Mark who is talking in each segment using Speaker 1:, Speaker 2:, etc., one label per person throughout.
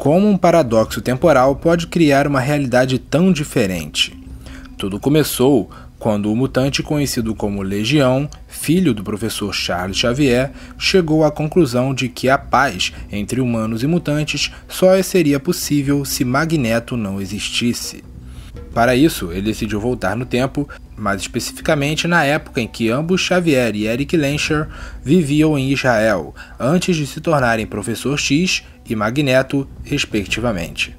Speaker 1: como um paradoxo temporal pode criar uma realidade tão diferente. Tudo começou quando o mutante conhecido como Legião, filho do professor Charles Xavier, chegou à conclusão de que a paz entre humanos e mutantes só seria possível se Magneto não existisse. Para isso, ele decidiu voltar no tempo, mais especificamente na época em que ambos Xavier e Eric Lenscher viviam em Israel, antes de se tornarem Professor X e Magneto, respectivamente.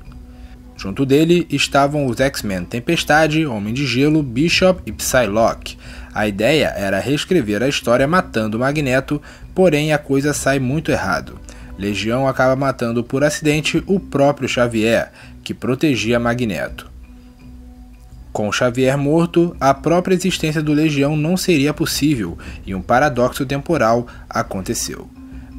Speaker 1: Junto dele estavam os X-Men Tempestade, Homem de Gelo, Bishop e Psylocke. A ideia era reescrever a história matando Magneto, porém a coisa sai muito errado. Legião acaba matando por acidente o próprio Xavier, que protegia Magneto. Com Xavier morto, a própria existência do Legião não seria possível e um paradoxo temporal aconteceu.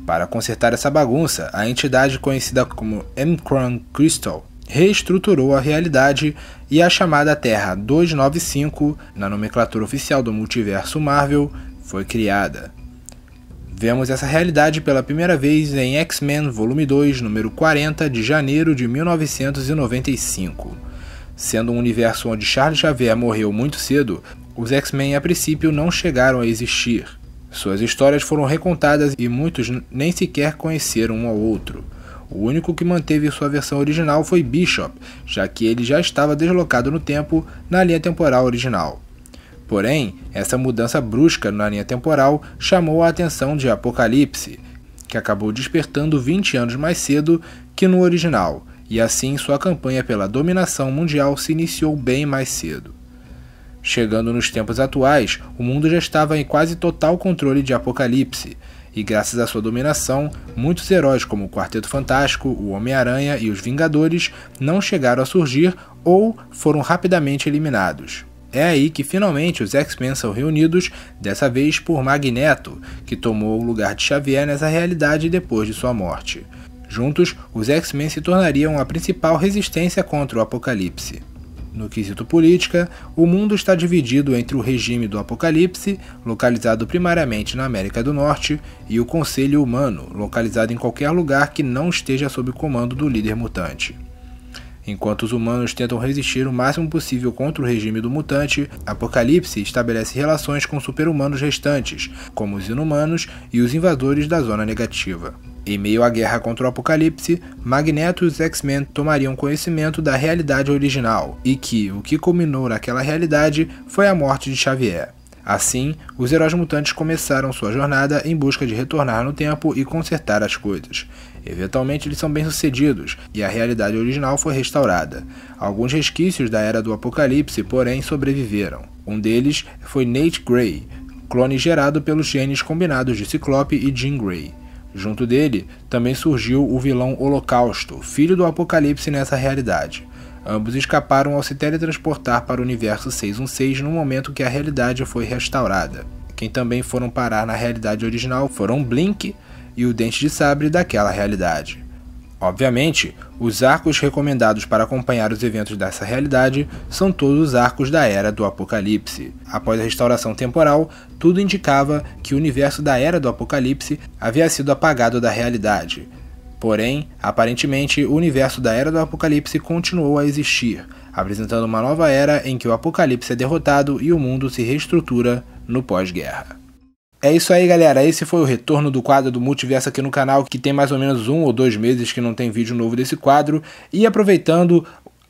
Speaker 1: Para consertar essa bagunça, a entidade conhecida como Mkron Crystal reestruturou a realidade e a chamada Terra 295, na nomenclatura oficial do multiverso Marvel, foi criada. Vemos essa realidade pela primeira vez em X-Men Volume 2, número 40, de janeiro de 1995. Sendo um universo onde Charles Xavier morreu muito cedo, os X-Men a princípio não chegaram a existir. Suas histórias foram recontadas e muitos nem sequer conheceram um ao outro. O único que manteve sua versão original foi Bishop, já que ele já estava deslocado no tempo na linha temporal original. Porém, essa mudança brusca na linha temporal chamou a atenção de Apocalipse, que acabou despertando 20 anos mais cedo que no original, e assim sua campanha pela dominação mundial se iniciou bem mais cedo. Chegando nos tempos atuais, o mundo já estava em quase total controle de Apocalipse, e graças à sua dominação, muitos heróis como o Quarteto Fantástico, o Homem-Aranha e os Vingadores não chegaram a surgir ou foram rapidamente eliminados. É aí que finalmente os X-Men são reunidos, dessa vez por Magneto, que tomou o lugar de Xavier nessa realidade depois de sua morte. Juntos, os X-Men se tornariam a principal resistência contra o Apocalipse. No quesito política, o mundo está dividido entre o regime do Apocalipse, localizado primariamente na América do Norte, e o Conselho Humano, localizado em qualquer lugar que não esteja sob o comando do líder mutante. Enquanto os humanos tentam resistir o máximo possível contra o regime do mutante, Apocalipse estabelece relações com super-humanos restantes, como os inumanos e os invasores da Zona Negativa. Em meio à guerra contra o Apocalipse, Magneto e os X-Men tomariam conhecimento da realidade original e que o que culminou naquela realidade foi a morte de Xavier. Assim, os heróis mutantes começaram sua jornada em busca de retornar no tempo e consertar as coisas. Eventualmente, eles são bem-sucedidos e a realidade original foi restaurada. Alguns resquícios da era do apocalipse, porém, sobreviveram. Um deles foi Nate Gray, clone gerado pelos genes combinados de Ciclope e Jean Grey. Junto dele, também surgiu o vilão Holocausto, filho do Apocalipse nessa realidade. Ambos escaparam ao se teletransportar para o universo 616 no momento que a realidade foi restaurada. Quem também foram parar na realidade original foram Blink, e o dente de sabre daquela realidade. Obviamente, os arcos recomendados para acompanhar os eventos dessa realidade são todos os arcos da Era do Apocalipse. Após a restauração temporal, tudo indicava que o universo da Era do Apocalipse havia sido apagado da realidade. Porém, aparentemente, o universo da Era do Apocalipse continuou a existir, apresentando uma nova era em que o Apocalipse é derrotado e o mundo se reestrutura no pós-guerra. É isso aí, galera. Esse foi o retorno do quadro do Multiverso aqui no canal, que tem mais ou menos um ou dois meses que não tem vídeo novo desse quadro. E aproveitando,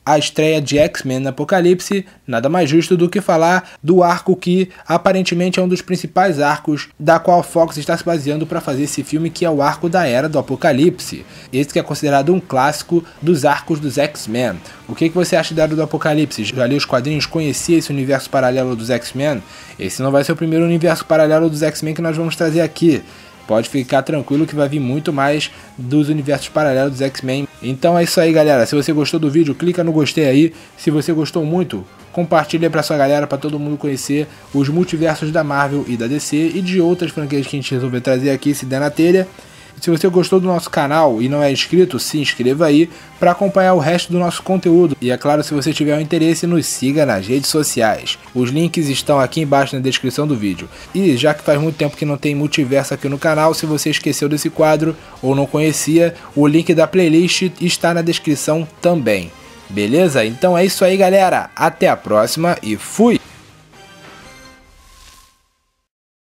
Speaker 1: a estreia de X-Men Apocalipse, nada mais justo do que falar do arco que aparentemente é um dos principais arcos da qual Fox está se baseando para fazer esse filme, que é o arco da Era do Apocalipse. Esse que é considerado um clássico dos arcos dos X-Men. O que, que você acha da Era do Apocalipse? Já li os quadrinhos, conhecia esse universo paralelo dos X-Men? Esse não vai ser o primeiro universo paralelo dos X-Men que nós vamos trazer aqui. Pode ficar tranquilo que vai vir muito mais dos universos paralelos dos X-Men. Então é isso aí, galera. Se você gostou do vídeo, clica no gostei aí. Se você gostou muito, compartilha pra sua galera, para todo mundo conhecer os multiversos da Marvel e da DC e de outras franquias que a gente resolveu trazer aqui, se der na telha. Se você gostou do nosso canal e não é inscrito, se inscreva aí para acompanhar o resto do nosso conteúdo. E é claro, se você tiver um interesse, nos siga nas redes sociais. Os links estão aqui embaixo na descrição do vídeo. E já que faz muito tempo que não tem multiverso aqui no canal, se você esqueceu desse quadro ou não conhecia, o link da playlist está na descrição também. Beleza? Então é isso aí, galera. Até a próxima e fui!